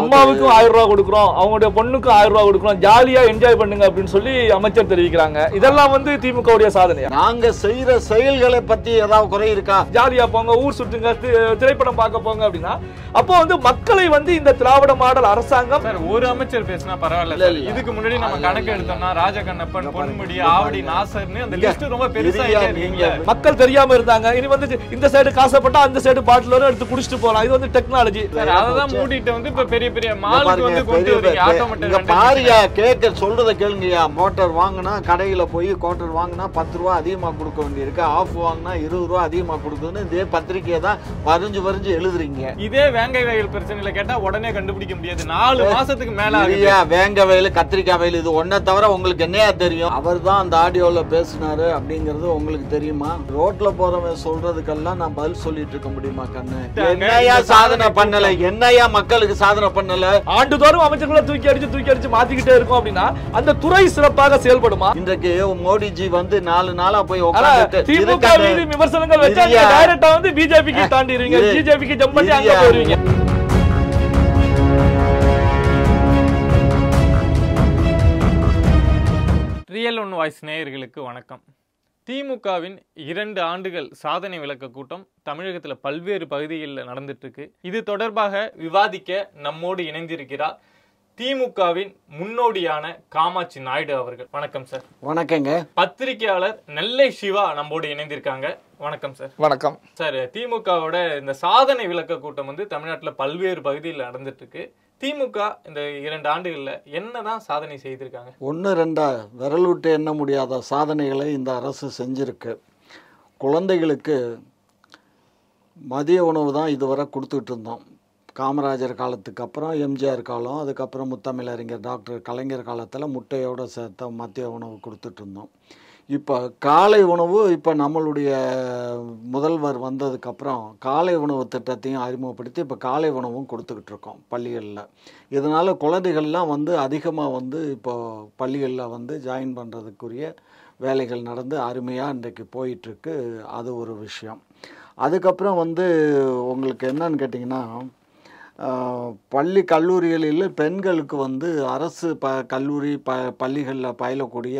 அம்மாவுக்கும் ஆயிரம் ரூபா கொடுக்குறோம் அவங்களுடைய பொண்ணுக்கும் ஆயிரம் ரூபா கொடுக்குறோம் ஜாலியா என்ஜாய் பண்ணுங்க அப்படின்னு சொல்லி அமைச்சர் தெரிவிக்கிறாங்க இதெல்லாம் வந்து திமுகவுடைய சாதனை நாங்க செய்யற செயல்களை பத்தி ஏதாவது குறை இருக்கா ஜாலியா போங்க ஊர் சுற்றுங்க திரைப்படம் பார்க்க போங்க அப்படின்னா அப்போ வந்து மக்களை வந்து இந்த திராவிட மாடல் அரசாங்கம் ஒரு அமைச்சர் பேசினா பரவாயில்ல இதுக்கு முன்னாடி நம்ம கணக்கு எடுத்தோம்னா ராஜகண்ணப்பன் பொன்முடி ஆவடி நாசர்னு அந்த லிஸ்ட் ரொம்ப பெருசா மக்கள் தெரியாம இருந்தாங்க இனி வந்து இந்த சைடு காசப்பட்டா அந்த சைடு பாட்டில் எடுத்து குடிச்சிட்டு போலாம் இது வந்து டெக்னாலஜி அதான் மூடிட்டு வந்து இப்ப பெரிய பெரிய பெரிய மாலுக்கு வந்து கொண்டு வரீங்க ஆட்டோமேட்டிக் பாருயா கேட்க சொல்றத கேளுங்கயா மோட்டார் வாங்குனா கடையில் போய் கோட்டர் வாங்குனா பத்து ரூபா அதிகமா கொடுக்க வேண்டியிருக்கு ஆஃப் வாங்குனா இருபது ரூபா அதிகமா கொடுக்குதுன்னு இதே பத்திரிக்கையை தான் வரைஞ்சு வரைஞ்சு எழுதுறீங்க இதே வேங்கை வயல் பிரச்சனையில் கேட்டா உடனே கண்டுபிடிக்க முடியாது நாலு மாசத்துக்கு மேல ஐயா வேங்க வயல் கத்திரிக்காய் வயல் இது ஒன்றை தவிர உங்களுக்கு என்னையா தெரியும் அவர் தான் அந்த ஆடியோல பேசினாரு அப்படிங்கிறது உங்களுக்கு தெரியுமா ரோட்ல போகிறவன் சொல்றதுக்கெல்லாம் நான் பதில் சொல்லிட்டு இருக்க முடியுமா கண்ணு என்னையா சாதனை பண்ணலை என்னையா மக்களுக்கு சாதனை பண்ணல ஆண்டுதோறும் அமைச்சர்களை தூக்கி அடிச்சு தூக்கி அடிச்சு மாத்திக்கிட்டே இருக்கும் அப்படின்னா அந்த துறை சிறப்பாக செயல்படுமா இன்றைக்கு மோடிஜி வந்து நாலு நாளா போய் திமுக விமர்சனங்கள் வச்சு வந்து பிஜேபிக்கு தாண்டிடுவீங்க பிஜேபிக்கு ஜம்ப் பண்ணி அங்க போயிருவீங்க ரியல் ஒன் வாய்ஸ் நேயர்களுக்கு வணக்கம் திமுகவின் இரண்டு ஆண்டுகள் சாதனை விளக்க கூட்டம் தமிழகத்தில் பல்வேறு பகுதிகளில் இருக்கு இது தொடர்பாக விவாதிக்க நம்மோடு இணைந்திருக்கிறார் திமுகவின் முன்னோடியான காமாட்சி நாயுடு அவர்கள் வணக்கம் சார் வணக்கங்க பத்திரிகையாளர் நெல்லை சிவா நம்மோடு இணைந்திருக்காங்க வணக்கம் சார் வணக்கம் சார் திமுகவோட இந்த சாதனை விளக்க கூட்டம் வந்து தமிழ்நாட்டில் பல்வேறு பகுதியில் நடந்துட்டு இருக்கு திமுக இந்த இரண்டு ஆண்டுகளில் என்னதான் சாதனை செய்திருக்காங்க ஒன்று ரெண்டா விரல் விட்டு எண்ண முடியாத சாதனைகளை இந்த அரசு செஞ்சுருக்கு குழந்தைகளுக்கு மதிய உணவு தான் இதுவரை கொடுத்துட்டு இருந்தோம் காமராஜர் காலத்துக்கு அப்புறம் எம்ஜிஆர் காலம் அதுக்கப்புறம் முத்தமிழறிஞர் டாக்டர் கலைஞர் காலத்தில் முட்டையோடு சேர்த்த மத்திய உணவு கொடுத்துட்ருந்தோம் இப்போ காலை உணவு இப்போ நம்மளுடைய முதல்வர் வந்ததுக்கப்புறம் காலை உணவு திட்டத்தையும் அறிமுகப்படுத்தி இப்போ காலை உணவும் கொடுத்துக்கிட்டு இருக்கோம் பள்ளிகளில் இதனால் குழந்தைகள்லாம் வந்து அதிகமாக வந்து இப்போ பள்ளிகளில் வந்து ஜாயின் பண்ணுறதுக்குரிய வேலைகள் நடந்து அருமையாக இன்றைக்கு போயிட்டுருக்கு அது ஒரு விஷயம் அதுக்கப்புறம் வந்து உங்களுக்கு என்னன்னு கேட்டிங்கன்னா பள்ளி கல்லூரிகளில் பெண்களுக்கு வந்து அரசு ப கல்லூரி ப பள்ளிகளில் பயிலக்கூடிய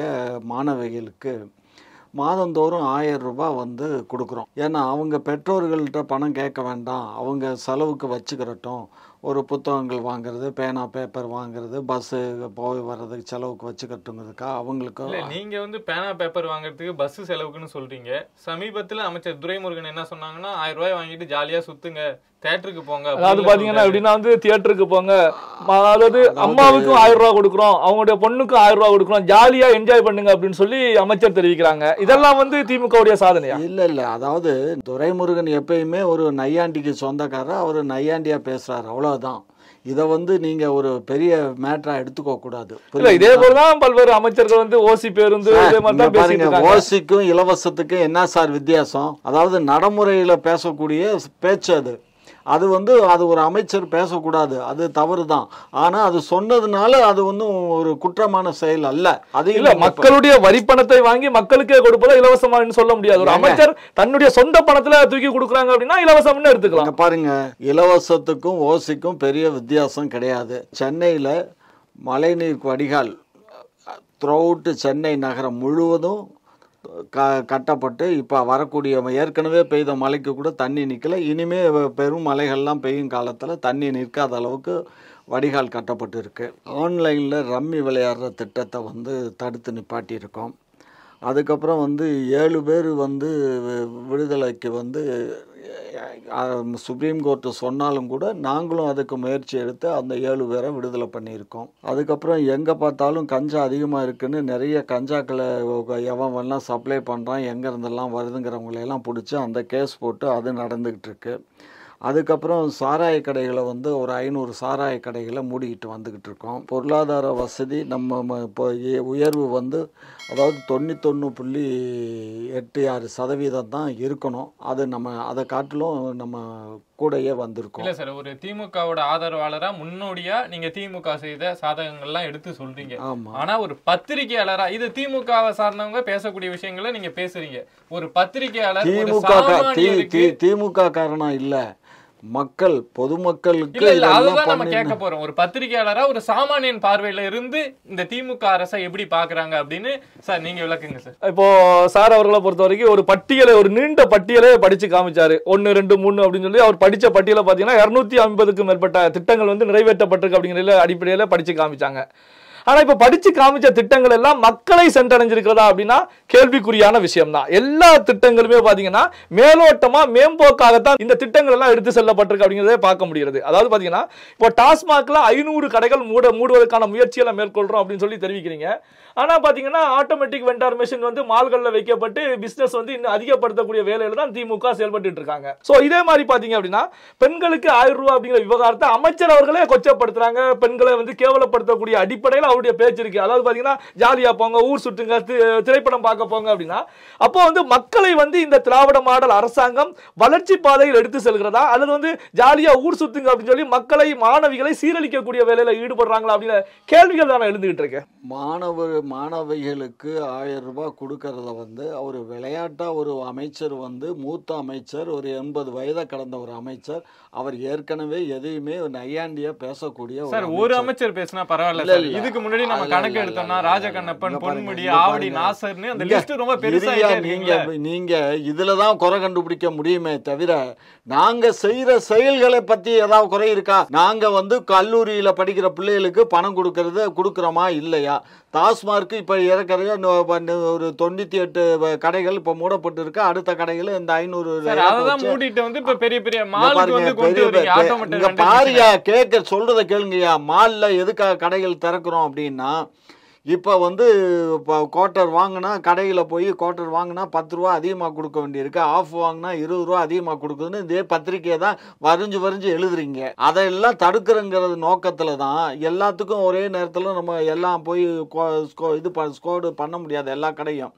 மாணவிகளுக்கு மாதந்தோறும் ஆயிரம் ரூபாய் வந்து கொடுக்குறோம் ஏன்னா அவங்க பெற்றோர்கள்ட்ட பணம் கேட்க வேண்டாம் அவங்க செலவுக்கு வச்சுக்கிறட்டும் ஒரு புத்தகங்கள் வாங்குறது பேனா பேப்பர் வாங்குறது பஸ்ஸு போய் வர்றதுக்கு செலவுக்கு வச்சுக்கட்டுங்கிறதுக்கா அவங்களுக்கு நீங்கள் வந்து பேனா பேப்பர் வாங்குறதுக்கு பஸ்ஸு செலவுக்குன்னு சொல்கிறீங்க சமீபத்தில் அமைச்சர் துரைமுருகன் என்ன சொன்னாங்கன்னா ஆயிரம் ரூபாய் வாங்கிட்டு ஜாலியாக சுற்றுங்க தேட்டருக்கு போங்க அதாவது பார்த்தீங்கன்னா எப்படின்னா வந்து தியேட்டருக்கு போங்க அதாவது அம்மாவுக்கும் ஆயிரம் ரூபா கொடுக்குறோம் அவங்களுடைய பொண்ணுக்கும் ஆயிரம் ரூபா கொடுக்குறோம் ஜாலியாக என்ஜாய் பண்ணுங்க அப்படின்னு சொல்லி அமைச்சர் தெரிவிக்கிறாங்க இதெல்லாம் வந்து திமுகவுடைய சாதனையா இல்லை இல்லை அதாவது துரைமுருகன் எப்பயுமே ஒரு நையாண்டிக்கு சொந்தக்காரர் அவர் நையாண்டியாக பேசுகிறார் அவ்வளோ தான் இதை வந்து நீங்க ஒரு பெரிய மேட்டரா எடுத்துக்க கூடாது இதே போலதான் பல்வேறு அமைச்சர்கள் வந்து ஓசி பேருந்து ஓசிக்கும் இலவசத்துக்கும் என்ன சார் வித்தியாசம் அதாவது நடைமுறையில பேசக்கூடிய பேச்சு அது அது வந்து அது ஒரு அமைச்சர் பேசக்கூடாது அது தவறு தான் ஆனால் அது சொன்னதுனால அது வந்து ஒரு குற்றமான செயல் அல்ல அது இல்லை மக்களுடைய வரி பணத்தை வாங்கி மக்களுக்கே கொடுப்பதை இலவசமாக சொல்ல முடியாது ஒரு அமைச்சர் தன்னுடைய சொந்த பணத்தில் தூக்கி கொடுக்குறாங்க அப்படின்னா இலவசம்னு எடுத்துக்கலாம் பாருங்க இலவசத்துக்கும் ஓசிக்கும் பெரிய வித்தியாசம் கிடையாது சென்னையில் மழைநீர் வடிகால் த்ரௌட்டு சென்னை நகரம் முழுவதும் க கட்டப்பட்டு இப்போ வரக்கூடிய ஏற்கனவே பெய்த மழைக்கு கூட தண்ணி நிற்கல இனிமே பெரும் மலைகள்லாம் பெய்யும் காலத்தில் தண்ணி நிற்காத அளவுக்கு வடிகால் கட்டப்பட்டு இருக்கு ஆன்லைனில் ரம்மி விளையாடுற திட்டத்தை வந்து தடுத்து நிப்பாட்டியிருக்கோம் அதுக்கப்புறம் வந்து ஏழு பேர் வந்து விடுதலைக்கு வந்து சுப்ரீம் கோர்ட்டு சொன்னாலும் கூட நாங்களும் அதுக்கு முயற்சி எடுத்து அந்த ஏழு பேரை விடுதலை பண்ணியிருக்கோம் அதுக்கப்புறம் எங்கே பார்த்தாலும் கஞ்சா அதிகமாக இருக்குன்னு நிறைய கஞ்சாக்களை எவன் வேணா சப்ளை பண்ணுறான் எங்கேருந்தெல்லாம் வருதுங்கிறவங்களையெல்லாம் பிடிச்சி அந்த கேஸ் போட்டு அது நடந்துக்கிட்டு இருக்குது அதுக்கப்புறம் சாராய கடைகளை வந்து ஒரு ஐநூறு சாராய கடைகளை மூடிக்கிட்டு வந்துக்கிட்டு இருக்கோம் பொருளாதார வசதி நம்ம இப்போ உயர்வு வந்து அதாவது தொண்ணூத்தொன்று புள்ளி எட்டு ஆறு சதவீதம் தான் இருக்கணும் அது நம்ம அதை காட்டிலும் நம்ம கூடயே வந்திருக்கும் இல்ல சார் ஒரு திமுகவோட ஆதரவாளரா முன்னோடியா நீங்க திமுக செய்த சாதகங்கள் எல்லாம் எடுத்து சொல்றீங்க ஆமா ஆனா ஒரு பத்திரிகையாளரா இது திமுகவை சார்ந்தவங்க பேசக்கூடிய விஷயங்களை நீங்க பேசுறீங்க ஒரு பத்திரிகையாளர் திமுக திமுக காரணம் இல்லை மக்கள் பொதுமக்களுக்கு அதுதான் நம்ம கேட்க போறோம் ஒரு பத்திரிகையாளரா ஒரு சாமானியன் பார்வையில இருந்து இந்த திமுக அரசை எப்படி பாக்குறாங்க அப்படின்னு சார் நீங்க விளக்குங்க சார் இப்போ சார் அவர்களை பொறுத்த வரைக்கும் ஒரு பட்டியலை ஒரு நீண்ட பட்டியலே படிச்சு காமிச்சாரு ஒன்னு ரெண்டு மூணு அப்படின்னு சொல்லி அவர் படிச்ச பட்டியலை பாத்தீங்கன்னா இருநூத்தி ஐம்பதுக்கும் மேற்பட்ட திட்டங்கள் வந்து நிறைவேற்றப்பட்டிருக்கு அப்படிங்கிற அடிப்படையில படிச்சு காமிச்சாங்க ஆனால் இப்போ படித்து காமிச்ச திட்டங்கள் எல்லாம் மக்களை சென்றடைஞ்சிருக்கிறதா அப்படின்னா கேள்விக்குறியான விஷயம் தான் எல்லா திட்டங்களுமே பார்த்தீங்கன்னா மேலோட்டமாக மேம்போக்காகத்தான் இந்த திட்டங்கள் எல்லாம் எடுத்து செல்லப்பட்டிருக்கு அப்படிங்கிறதே பார்க்க முடிகிறது அதாவது பார்த்தீங்கன்னா இப்போ டாஸ்மாகில் ஐநூறு கடைகள் மூட மூடுவதற்கான முயற்சியெல்லாம் மேற்கொள்றோம் அப்படின்னு சொல்லி தெரிவிக்கிறீங்க ஆனால் பார்த்தீங்கன்னா ஆட்டோமேட்டிக் வெண்டார் மிஷின் வந்து மால்களில் வைக்கப்பட்டு பிசினஸ் வந்து இன்னும் அதிகப்படுத்தக்கூடிய வேலையில் தான் திமுக செயல்பட்டு இருக்காங்க ஸோ இதே மாதிரி பார்த்தீங்க அப்படின்னா பெண்களுக்கு ஆயிரம் ரூபா அப்படிங்கிற விவகாரத்தை அமைச்சர் அவர்களே கொச்சப்படுத்துறாங்க பெண்களை வந்து கேவலப்படுத்தக்கூடிய அடிப்படையில் அவருடைய பேச்சு இருக்கு அதாவது பார்த்தீங்கன்னா ஜாலியாக போங்க ஊர் சுட்டுங்க திரைப்படம் பார்க்க போங்க அப்படின்னா அப்போ வந்து மக்களை வந்து இந்த திராவிட மாடல் அரசாங்கம் வளர்ச்சி பாதையில் எடுத்து செல்கிறதா அல்லது வந்து ஜாலியாக ஊர் சுத்துங்க அப்படின்னு சொல்லி மக்களை மாணவிகளை சீரழிக்கக்கூடிய வேலையில் ஈடுபடுறாங்களா அப்படின்னு கேள்விகள் தான் எழுந்துகிட்டு இருக்கேன் மாணவ மாணவிகளுக்கு ஆயிரம் ரூபாய் கொடுக்கறத வந்து ஒரு விளையாட்டாக ஒரு அமைச்சர் வந்து மூத்த அமைச்சர் ஒரு எண்பது வயதை கடந்த ஒரு அமைச்சர் அவர் ஏற்கனவே எதையுமே நையாண்டியா பேசக்கூடிய ஒரு அமைச்சர் பேசினா பரவாயில்ல இதுக்கு முன்னாடி நம்ம கணக்கு எடுத்தோம்னா ராஜகண்ணப்பன் பொன்முடி ஆவடி நாசர்னு அந்த லிஸ்ட் ரொம்ப பெருசா நீங்க நீங்க இதுல தான் குறை கண்டுபிடிக்க முடியுமே தவிர நாங்க செய்யற செயல்களை பத்தி ஏதாவது குறை இருக்கா நாங்க வந்து கல்லூரியில படிக்கிற பிள்ளைகளுக்கு பணம் கொடுக்கறது கொடுக்குறோமா இல்லையா டாஸ்மார்க்கு இப்போ இறக்குறது ஒரு தொண்ணூற்றி எட்டு கடைகள் இப்போ மூடப்பட்டு இருக்கு அடுத்த கடைகள் இந்த ஐநூறு மூடிட்டு வந்து இப்போ பெரிய பெரிய மாலுக்கு வந்து பெரிய பாருயா கேட்க சொல்றத கேளுங்கய்யா மால்ல எதுக்காக கடைகள் திறக்கிறோம் அப்படின்னா இப்போ வந்து இப்போ குவார்ட்டர் வாங்கினா கடையில் போய் குவார்ட்டர் வாங்கினா பத்து ரூபா அதிகமாக கொடுக்க வேண்டியிருக்கு ஆஃப் வாங்கினா இருபது ரூபா அதிகமாக கொடுக்குதுன்னு இதே பத்திரிக்கையை தான் வரைஞ்சி வரைஞ்சு எழுதுறீங்க அதையெல்லாம் தடுக்கிறங்கிறது நோக்கத்தில் தான் எல்லாத்துக்கும் ஒரே நேரத்தில் நம்ம எல்லாம் போய் ஸ்கோ இது ஸ்கோடு பண்ண முடியாது எல்லா கடையும்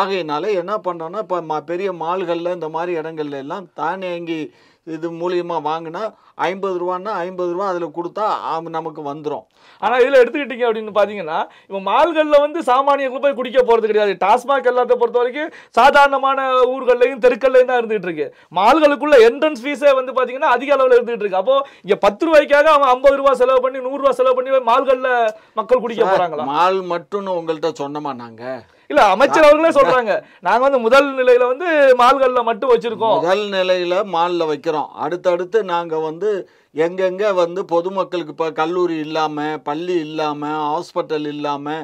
ஆகையினால என்ன பண்ணுறோன்னா இப்போ பெரிய மால்களில் இந்த மாதிரி இடங்கள்ல எல்லாம் தானியங்கி இது மூலியமாக வாங்கினா ஐம்பது ரூபான்னா ஐம்பது ரூபா அதில் கொடுத்தா நமக்கு வந்துடும் ஆனால் இதில் எடுத்துக்கிட்டீங்க அப்படின்னு பார்த்தீங்கன்னா இப்போ மால்களில் வந்து சாமானியர்கள் போய் குடிக்க போகிறது கிடையாது டாஸ்மாக் எல்லாத்தை பொறுத்த வரைக்கும் சாதாரணமான ஊர்கள்லையும் தெருக்கள்லையும் தான் இருந்துகிட்டு இருக்கு மால்களுக்குள்ள என்ட்ரன்ஸ் ஃபீஸே வந்து பார்த்தீங்கன்னா அதிக அளவில் இருந்துகிட்டு இருக்கு அப்போ இங்கே பத்து ரூபாய்க்காக அவன் ஐம்பது ரூபா செலவு பண்ணி நூறுரூவா செலவு பண்ணி மால்களில் மக்கள் குடிக்க போகிறாங்களா மால் மட்டும்னு உங்கள்கிட்ட சொன்னமா நாங்கள் இல்ல அமைச்சர் அவர்களே சொல்றாங்க நாங்க வந்து முதல் நிலையில வந்து மால்கள்ல மட்டும் வச்சிருக்கோம் முதல் நிலையில மால்ல வைக்கிறோம் இருக்கிறோம் அடுத்தடுத்து நாங்கள் வந்து எங்கெங்கே வந்து பொதுமக்களுக்கு இப்போ கல்லூரி இல்லாமல் பள்ளி இல்லாமல் ஹாஸ்பிட்டல் இல்லாமல்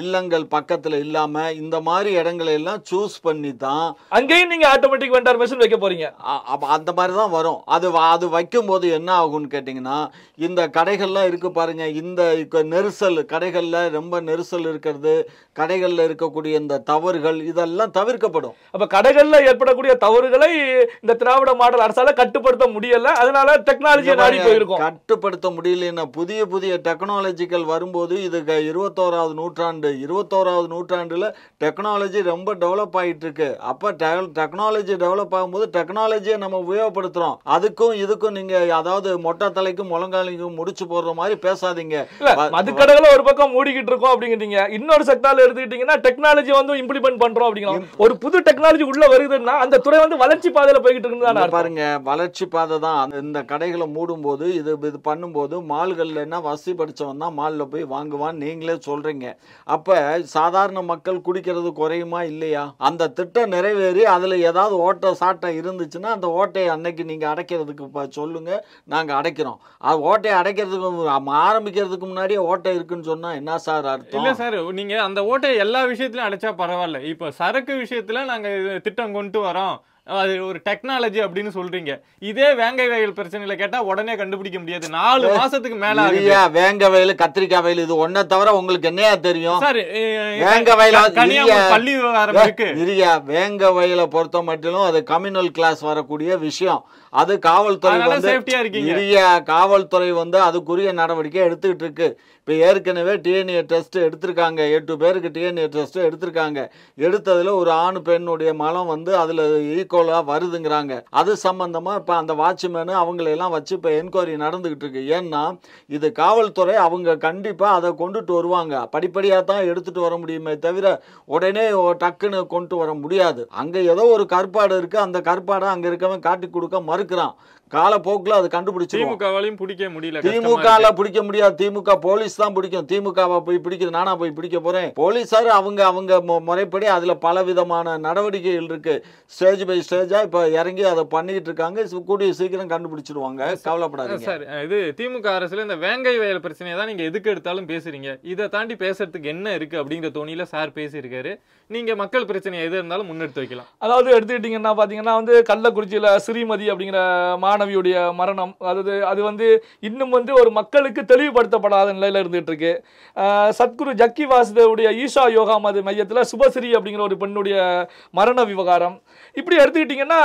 இல்லங்கள் பக்கத்தில் இல்லாமல் இந்த மாதிரி இடங்களை எல்லாம் சூஸ் பண்ணி தான் அங்கேயும் நீங்கள் ஆட்டோமேட்டிக் வெண்டார் மிஷின் வைக்க போறீங்க அப்போ அந்த மாதிரி தான் வரும் அது அது வைக்கும்போது என்ன ஆகும்னு கேட்டிங்கன்னா இந்த கடைகள்லாம் இருக்குது பாருங்கள் இந்த நெரிசல் கடைகளில் ரொம்ப நெரிசல் இருக்கிறது கடைகளில் இருக்கக்கூடிய இந்த தவறுகள் இதெல்லாம் தவிர்க்கப்படும் அப்போ கடைகளில் ஏற்படக்கூடிய தவறுகளை இந்த திராவிட மாடல் அரசால கட்டுப்படுத்த முடியல அதனால டெக்னாலஜி கட்டுப்படுத்த முடியலன்னா புதிய புதிய டெக்னாலஜிகள் வரும்போது இது இருபத்தோராவது நூற்றாண்டு இருபத்தோராவது நூற்றாண்டில் டெக்னாலஜி ரொம்ப டெவலப் ஆகிட்டு இருக்கு அப்போ டெக்னாலஜி டெவலப் ஆகும்போது டெக்னாலஜியை நம்ம உபயோகப்படுத்துகிறோம் அதுக்கும் இதுக்கும் நீங்கள் அதாவது மொட்டை தலைக்கும் முழங்காலிக்கும் முடிச்சு போடுற மாதிரி பேசாதீங்க மதுக்கடையில் ஒரு பக்கம் மூடிக்கிட்டு இருக்கோம் அப்படிங்கிறீங்க இன்னொரு செக்டாரில் எடுத்துக்கிட்டீங்கன்னா டெக்னாலஜி வந்து இம்ப்ளிமெண்ட் பண்ணுறோம் அப்படிங்கிறோம் ஒரு புது டெக்னாலஜி உள்ள வருதுன்னா அந்த துறை வந்து வளர்ச்சி பாதையில் போய்கிட்டு இருக்குன்னு பாருங்க வளர்ச்சி பாதை தான் இந்த கடைகளை மூடும் போது இது இது பண்ணும்போது மால்களில் என்ன வசதி படித்தவன் தான் மாலில் போய் வாங்குவான்னு நீங்களே சொல்கிறீங்க அப்போ சாதாரண மக்கள் குடிக்கிறது குறையுமா இல்லையா அந்த திட்டம் நிறைவேறி அதில் ஏதாவது ஓட்ட சாட்டம் இருந்துச்சுன்னா அந்த ஓட்டையை அன்னைக்கு நீங்கள் அடைக்கிறதுக்கு இப்போ சொல்லுங்கள் நாங்கள் அடைக்கிறோம் அது ஓட்டையை அடைக்கிறதுக்கு ஆரம்பிக்கிறதுக்கு முன்னாடியே ஓட்டை இருக்குன்னு சொன்னால் என்ன சார் அர்த்தம் இல்லை சார் நீங்கள் அந்த ஓட்டையை எல்லா விஷயத்துலையும் அடைச்சா பரவாயில்ல இப்போ சரக்கு விஷயத்தில் நாங்கள் திட்டம் கொண்டு வரோம் அது ஒரு டெக்னாலஜி அப்படின்னு சொல்றீங்க இதே வேங்கை வயல் பிரச்சனையில கேட்டா உடனே கண்டுபிடிக்க முடியாது நாலு மாசத்துக்கு மேல வேங்க வயல் கத்திரிக்காய் வயல் இது ஒன்ன தவிர உங்களுக்கு என்னையா தெரியும் வேங்க வயல பள்ளி இருக்கு இல்லையா வேங்க வயலை பொறுத்த மட்டும் அது கம்யூனல் கிளாஸ் வரக்கூடிய விஷயம் அது காவல்துறை வந்து காவல்துறை வந்து அதுக்குரிய நடவடிக்கை எடுத்துக்கிட்டு இருக்கு இப்போ ஏற்கனவே டிஎன்ஏ டெஸ்ட்டு எடுத்திருக்காங்க எட்டு பேருக்கு டிஎன்ஏ டெஸ்ட்டு எடுத்திருக்காங்க எடுத்ததில் ஒரு ஆண் பெண்ணுடைய மலம் வந்து அதில் ஈக்குவலாக வருதுங்கிறாங்க அது சம்பந்தமாக இப்போ அந்த வாட்ச்மேனு அவங்களையெல்லாம் வச்சு இப்போ என்கொயரி நடந்துக்கிட்டு இருக்கு ஏன்னா இது காவல்துறை அவங்க கண்டிப்பாக அதை கொண்டுட்டு வருவாங்க படிப்படியாக தான் எடுத்துகிட்டு வர முடியுமே தவிர உடனே டக்குன்னு கொண்டு வர முடியாது அங்கே ஏதோ ஒரு கற்பாடு இருக்குது அந்த கற்பாடை அங்கே இருக்கவன் காட்டி கொடுக்க மறுக்கிறான் காலப்போக்கில் அது கண்டுபிடிச்சு திமுகவாலையும் பிடிக்க முடியல திமுகல பிடிக்க முடியாது திமுக போலீஸ் தான் பிடிக்கும் திமுகவை போய் பிடிக்கிறது நானா போய் பிடிக்க போறேன் போலீஸார் அவங்க அவங்க முறைப்படி அதுல பல விதமான நடவடிக்கைகள் இருக்கு ஸ்டேஜ் பை ஸ்டேஜா இப்ப இறங்கி அதை பண்ணிட்டு இருக்காங்க கூடிய சீக்கிரம் கண்டுபிடிச்சிருவாங்க கவலைப்படாது சார் இது திமுக அரசுல இந்த வேங்கை வயல் பிரச்சனையை தான் நீங்க எதுக்கு எடுத்தாலும் பேசுறீங்க இதை தாண்டி பேசுறதுக்கு என்ன இருக்கு அப்படிங்கிற தோணியில சார் பேசியிருக்காரு நீங்க மக்கள் பிரச்சனையை எது இருந்தாலும் முன்னெடுத்து வைக்கலாம் அதாவது எடுத்துக்கிட்டீங்கன்னா பாத்தீங்கன்னா வந்து கள்ளக்குறிச்சியில ஸ்ரீமதி அப்படிங்கிற மாணவ மாணவியுடைய மரணம் அது அது வந்து இன்னும் வந்து ஒரு மக்களுக்கு தெளிவுபடுத்தப்படாத நிலையில் இருந்துகிட்டு இருக்கு சத்குரு ஜக்கி வாசுதேவுடைய ஈஷா யோகா மது மையத்தில் சுபஸ்ரீ அப்படிங்கிற ஒரு பெண்ணுடைய மரண விவகாரம் இப்படி எடுத்துக்கிட்டிங்கன்னா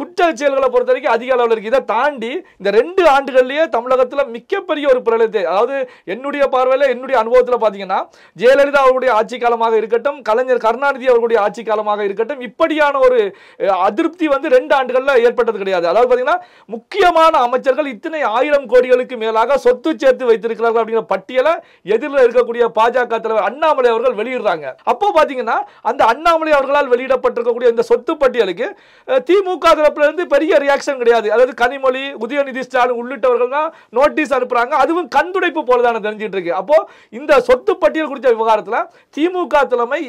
குற்ற செயல்களை பொறுத்த வரைக்கும் அதிக அளவில் இருக்குது இதை தாண்டி இந்த ரெண்டு ஆண்டுகள்லேயே தமிழகத்தில் மிகப்பெரிய ஒரு பிரளயத்தை அதாவது என்னுடைய பார்வையில் என்னுடைய அனுபவத்தில் பார்த்தீங்கன்னா ஜெயலலிதா அவருடைய ஆட்சி காலமாக இருக்கட்டும் கலைஞர் கருணாநிதி அவர்களுடைய ஆட்சி காலமாக இருக்கட்டும் இப்படியான ஒரு அதிருப்தி வந்து ரெண்டு ஆண்டுகளில் ஏற்பட்டது கிடையாது அதாவது பார்த்தீங்கன்னா முக்கியமான அமைச்சர்கள் இத்தனை ஆயிரம் கோடிகளுக்கு மேலாக சொத்து சேர்த்து வைத்திருக்கிறார்கள் அப்படிங்கிற பட்டியலை எதிரில் இருக்கக்கூடிய பாஜக தலைவர் அண்ணாமலை அவர்கள் வெளியிடுறாங்க அப்போ பார்த்தீங்கன்னா அந்த அண்ணாமலை அவர்களால் வெளியிடப்பட்டிருக்கக்கூடிய இந்த சொத்து பட்டியலுக்கு திமுக தரப்பிலிருந்து பெரிய ரியாக்ஷன் கிடையாது அதாவது கனிமொழி உதயநிதி ஸ்டாலின் உள்ளிட்டவர்கள் தான் நோட்டீஸ் அனுப்புறாங்க அதுவும் கண்துடைப்பு தான் தெரிஞ்சிட்டு இருக்கு அப்போ இந்த சொத்து பட்டியல் குறித்த விவகாரத்தில் திமுக தலைமை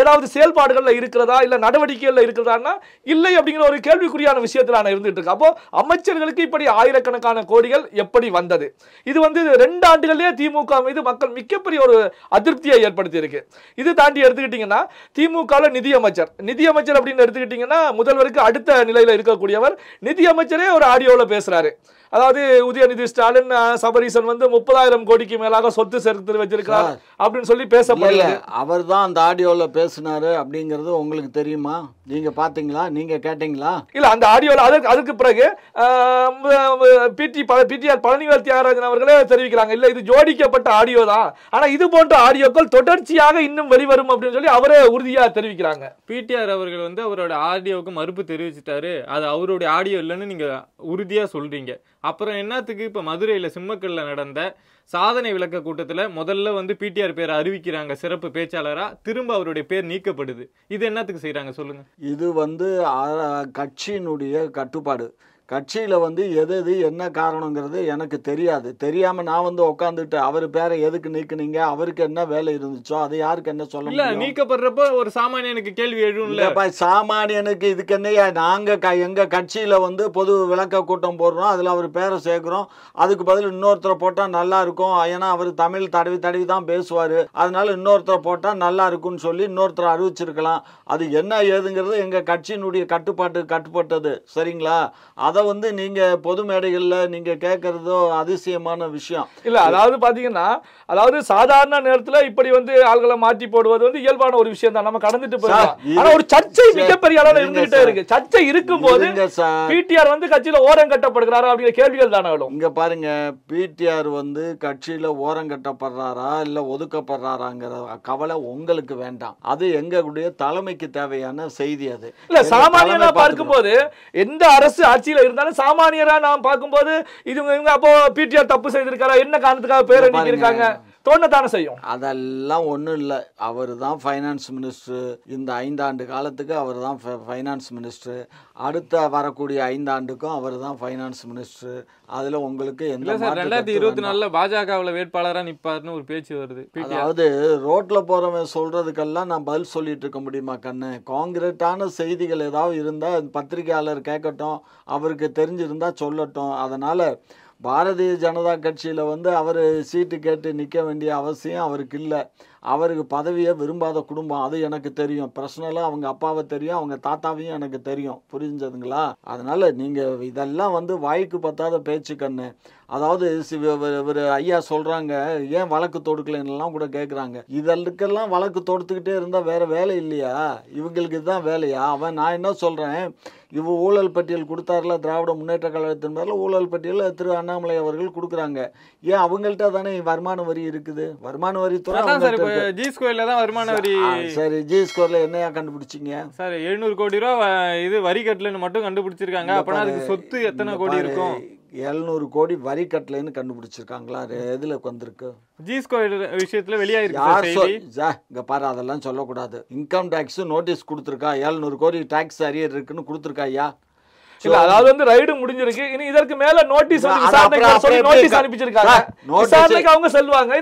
ஏதாவது செயல்பாடுகளில் இருக்கிறதா இல்லை நடவடிக்கைகளில் இருக்கிறதான்னா இல்லை அப்படிங்கிற ஒரு கேள்விக்குறியான விஷயத்தில் நான் இருந்துட்டு இருக்கு அப்போ அமைச்சர் அமைச்சர்களுக்கு இப்படி ஆயிரக்கணக்கான கோடிகள் எப்படி வந்தது இது வந்து ரெண்டு ஆண்டுகளிலே திமுக மீது மக்கள் மிகப்பெரிய ஒரு அதிருப்தியை ஏற்படுத்தி இருக்கு இது தாண்டி எடுத்துக்கிட்டீங்கன்னா திமுகவில் நிதியமைச்சர் நிதியமைச்சர் அப்படின்னு எடுத்துக்கிட்டீங்கன்னா முதல்வருக்கு அடுத்த நிலையில் இருக்கக்கூடியவர் நிதியமைச்சரே ஒரு ஆடியோவில் பேசுகிறாரு அதாவது உதயநிதி ஸ்டாலின் சபரீசன் வந்து முப்பதாயிரம் கோடிக்கு மேலாக சொத்து சேர்த்து வச்சிருக்கிறார் அப்படின்னு சொல்லி பேசப்படல அவர் தான் அந்த ஆடியோவில் பேசினாரு அப்படிங்கிறது உங்களுக்கு தெரியுமா நீங்க பாத்தீங்களா நீங்க கேட்டீங்களா இல்ல அந்த ஆடியோவில் அதுக்கு பிறகு பிடி ப பிடிஆர் பழனிவேல் தியாகராஜன் அவர்களே தெரிவிக்கிறாங்க இல்லை இது ஜோடிக்கப்பட்ட ஆடியோ தான் ஆனால் இது போன்ற ஆடியோக்கள் தொடர்ச்சியாக இன்னும் வெளிவரும் அப்படின்னு சொல்லி அவரே உறுதியாக தெரிவிக்கிறாங்க பிடிஆர் அவர்கள் வந்து அவரோட ஆடியோவுக்கு மறுப்பு தெரிவிச்சிட்டாரு அது அவருடைய ஆடியோ இல்லைன்னு நீங்கள் உறுதியாக சொல்கிறீங்க அப்புறம் என்னத்துக்கு இப்போ மதுரையில் சிம்மக்கல்ல நடந்த சாதனை விளக்க கூட்டத்தில் முதல்ல வந்து பிடிஆர் பேரை அறிவிக்கிறாங்க சிறப்பு பேச்சாளராக திரும்ப அவருடைய பேர் நீக்கப்படுது இது என்னத்துக்கு செய்கிறாங்க சொல்லுங்கள் இது வந்து கட்சியினுடைய கட்டுப்பாடு கட்சியில் வந்து எது எது என்ன காரணங்கிறது எனக்கு தெரியாது தெரியாமல் நான் வந்து உட்காந்துட்டு அவர் பேரை எதுக்கு நீக்கினீங்க அவருக்கு என்ன வேலை இருந்துச்சோ அது யாருக்கு என்ன சொல்ல இல்லை நீக்கப்படுறப்போ ஒரு சாமானியனுக்கு கேள்வி எழுதும்லப்பா சாமானியனுக்கு இதுக்கு என்ன நாங்கள் க எங்கள் கட்சியில் வந்து பொது விளக்க கூட்டம் போடுறோம் அதில் அவர் பேரை சேர்க்குறோம் அதுக்கு பதில் இன்னொருத்தரை போட்டால் நல்லா இருக்கும் ஏன்னா அவர் தமிழ் தடவி தடவி தான் பேசுவார் அதனால இன்னொருத்தரை போட்டால் நல்லா இருக்கும்னு சொல்லி இன்னொருத்தரை அறிவிச்சிருக்கலாம் அது என்ன ஏதுங்கிறது எங்கள் கட்சியினுடைய கட்டுப்பாட்டு கட்டுப்பட்டது சரிங்களா அதை அதை வந்து நீங்க பொது மேடைகள்ல நீங்க கேட்கறதோ அதிசயமான விஷயம் இல்ல அதாவது பாத்தீங்கன்னா அதாவது சாதாரண நேரத்துல இப்படி வந்து ஆள்களை மாற்றி போடுவது வந்து இயல்பான ஒரு விஷயம் தான் நம்ம கடந்துட்டு போயிடலாம் ஆனா ஒரு சர்ச்சை மிகப்பெரிய அளவில் இருந்துகிட்டே இருக்கு சர்ச்சை இருக்கும் போது பிடிஆர் வந்து கட்சியில ஓரம் கட்டப்படுகிறாரா அப்படிங்கிற கேள்விகள் தானே வரும் இங்க பாருங்க பிடிஆர் வந்து கட்சியில ஓரம் கட்டப்படுறாரா இல்ல ஒதுக்கப்படுறாராங்கிற கவலை உங்களுக்கு வேண்டாம் அது எங்களுடைய தலைமைக்கு தேவையான செய்தி அது இல்ல சாமானியனா பார்க்கும்போது எந்த அரசு ஆட்சியில் இருந்தாலும் சாமானியரா நாம் பார்க்கும்போது இது இவங்க அப்போ பிடிஆர் தப்பு செய்திருக்காரா என்ன காரணத்துக்காக பேர் அனுப்பியிருக்காங்க தோணத்தானே செய்யும் அதெல்லாம் ஒன்றும் இல்லை அவர் தான் ஃபைனான்ஸ் மினிஸ்டர் இந்த ஐந்தாண்டு காலத்துக்கு அவர் தான் ஃபைனான்ஸ் மினிஸ்டர் அடுத்த வரக்கூடிய ஐந்தாண்டுக்கும் அவர் தான் ஃபைனான்ஸ் மினிஸ்டர் அதில் உங்களுக்கு எந்த ரெண்டாயிரத்தி இருபத்தி நாலில் பாஜகவில் வேட்பாளராக நிற்பார்னு ஒரு பேச்சு வருது அதாவது ரோட்டில் போகிறவன் சொல்கிறதுக்கெல்லாம் நான் பதில் சொல்லிட்டு இருக்க முடியுமா கண்ணு காங்கிரட்டான செய்திகள் ஏதாவது இருந்தால் பத்திரிகையாளர் கேட்கட்டும் அவருக்கு தெரிஞ்சிருந்தால் சொல்லட்டும் அதனால் பாரதிய ஜனதா கட்சியில் வந்து அவர் சீட்டு கேட்டு நிற்க வேண்டிய அவசியம் அவருக்கு இல்லை அவருக்கு பதவியை விரும்பாத குடும்பம் அது எனக்கு தெரியும் பிரச்சனைலாம் அவங்க அப்பாவை தெரியும் அவங்க தாத்தாவையும் எனக்கு தெரியும் புரிஞ்சதுங்களா அதனால் நீங்கள் இதெல்லாம் வந்து வாய்க்கு பத்தாத பேச்சு கண்ணு அதாவது இவர் ஐயா சொல்கிறாங்க ஏன் வழக்கு தொடுக்கலைன்னெல்லாம் கூட கேட்குறாங்க இதற்கெல்லாம் வழக்கு தொடுத்துக்கிட்டே இருந்தால் வேறு வேலை இல்லையா இவங்களுக்கு இதுதான் வேலையா அவன் நான் என்ன சொல்கிறேன் இவ ஊழல் பட்டியல் கொடுத்தாருல திராவிட முன்னேற்ற கழகத்தின் பேரில் ஊழல் பட்டியலில் திரு அண்ணாமலை அவர்கள் கொடுக்குறாங்க ஏன் அவங்கள்ட்ட தானே வருமான வரி இருக்குது வருமான வரித்துறை ஜி ஸ்கொயர்ல தான் வருமான வரி சரி ஜி ஸ்கொயர்ல என்னையா கண்டுபிடிச்சிங்க சார் எழுநூறு கோடி ரூபா இது வரி கட்டலன்னு மட்டும் கண்டுபிடிச்சிருக்காங்க அப்பனா அதுக்கு சொத்து எத்தனை கோடி இருக்கும் எழுநூறு கோடி வரி கட்டலைன்னு கண்டுபிடிச்சிருக்காங்களா எதுல வந்திருக்கு ஜி ஸ்கொயர் விஷயத்துல வெளியாயிருக்கு இங்க பாரு அதெல்லாம் சொல்லக்கூடாது இன்கம் டேக்ஸ் நோட்டீஸ் கொடுத்துருக்கா எழுநூறு கோடி டேக்ஸ் அரியர் இருக்குன்னு கொடுத்துருக்கா ஐயா இல்ல அதாவது வந்து ரைடு முடிஞ்சிருக்கு இனி இதற்கு மேல நோட்டீஸ் வந்து விசாரணைக்கு சொல்லி நோட்டீஸ் அனுப்பிச்சிருக்காங்க விசாரணைக்கு அவங்க செல்வாங்க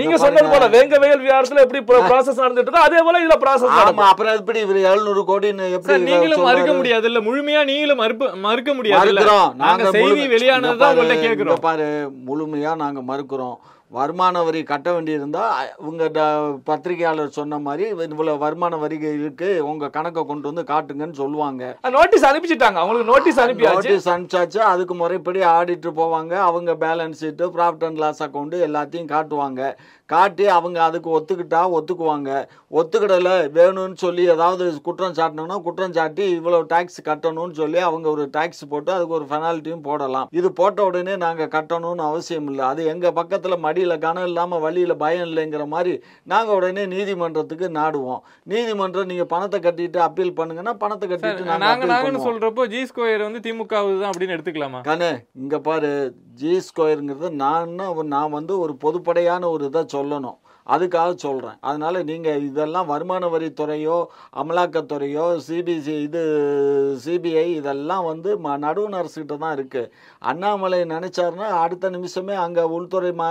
நீங்க சொன்னது போல வேங்க வயல் வியாரத்துல எப்படி ப்ராசஸ் நடந்துட்டு அதே போல இதுல ப்ராசஸ் நடக்கும் அப்புறம் எப்படி இவர் எழுநூறு கோடி எப்படி நீங்களும் மறுக்க முடியாது இல்ல முழுமையா நீங்களும் மறுக்க முடியாது இல்ல நாங்க செய்தி வெளியானதுதான் உங்கள்ட்ட கேக்குறோம் பாரு முழுமையா நாங்க மறுக்கிறோம் வருமான வரி கட்ட வேண்டியிருந்தால் உங்கள் பத்திரிகையாளர் சொன்ன மாதிரி இவ்வளோ வருமான வரி இருக்குது உங்கள் கணக்கை கொண்டு வந்து காட்டுங்கன்னு சொல்லுவாங்க நோட்டீஸ் அனுப்பிச்சிட்டாங்க அவங்களுக்கு நோட்டீஸ் அனுப்பி நோட்டீஸ் அனுப்பிச்சாச்சு அதுக்கு முறைப்படி ஆடிட்டு போவாங்க அவங்க balance sheet profit and loss account எல்லாத்தையும் காட்டுவாங்க காட்டி அவங்க அதுக்கு ஒத்துக்கிட்டா ஒத்துக்குவாங்க ஒத்துக்கிடலை வேணும்னு சொல்லி ஏதாவது குற்றம் சாட்டணும்னா குற்றம் சாட்டி இவ்வளோ டேக்ஸ் கட்டணும்னு சொல்லி அவங்க ஒரு டேக்ஸ் போட்டு அதுக்கு ஒரு பெனால்ட்டியும் போடலாம் இது போட்ட உடனே நாங்கள் கட்டணும்னு அவசியம் இல்லை அது எங்கள் பக்கத்தில் மடி அடியில் கனம் இல்லாமல் வழியில் பயம் இல்லைங்கிற மாதிரி நாங்கள் உடனே நீதிமன்றத்துக்கு நாடுவோம் நீதிமன்றம் நீங்கள் பணத்தை கட்டிட்டு அப்பீல் பண்ணுங்கன்னா பணத்தை கட்டிட்டு நாங்கள் நாங்கன்னு சொல்கிறப்போ ஜி ஸ்கொயர் வந்து திமுக தான் அப்படின்னு எடுத்துக்கலாமா கண்ணு இங்கே பாரு ஜி ஸ்கொயருங்கிறது நான் நான் வந்து ஒரு பொதுப்படையான ஒரு இதை சொல்லணும் அதுக்காக சொல்கிறேன் அதனால் நீங்கள் இதெல்லாம் வருமான வரித்துறையோ அமலாக்கத்துறையோ சிபிசி இது சிபிஐ இதெல்லாம் வந்து ம நடுவண் அரசுகிட்ட தான் இருக்குது அண்ணாமலை நினச்சாருன்னா அடுத்த நிமிஷமே அங்கே உள்துறை மா